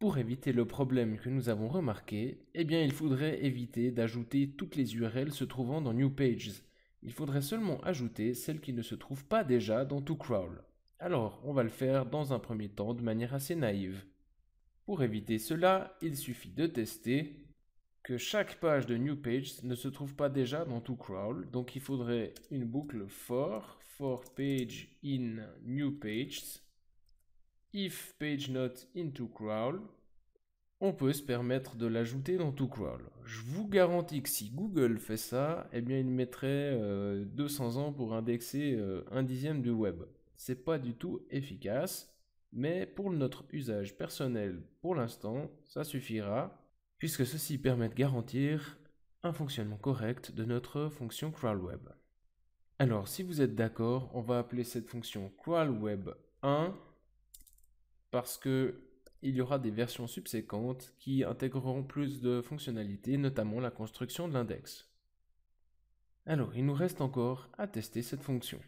Pour éviter le problème que nous avons remarqué, eh bien il faudrait éviter d'ajouter toutes les urls se trouvant dans New Pages. Il faudrait seulement ajouter celles qui ne se trouvent pas déjà dans ToCrawl. Alors, on va le faire dans un premier temps de manière assez naïve. Pour éviter cela, il suffit de tester que chaque page de New pages ne se trouve pas déjà dans ToCrawl, donc il faudrait une boucle for, for page in new pages, if page not into crawl, on peut se permettre de l'ajouter dans tout crawl. Je vous garantis que si Google fait ça, eh bien il mettrait 200 euh, ans pour indexer euh, un dixième du web. C'est pas du tout efficace, mais pour notre usage personnel pour l'instant, ça suffira, puisque ceci permet de garantir un fonctionnement correct de notre fonction crawlweb. Alors si vous êtes d'accord, on va appeler cette fonction crawlweb 1 parce que il y aura des versions subséquentes qui intégreront plus de fonctionnalités, notamment la construction de l'index. Alors, il nous reste encore à tester cette fonction.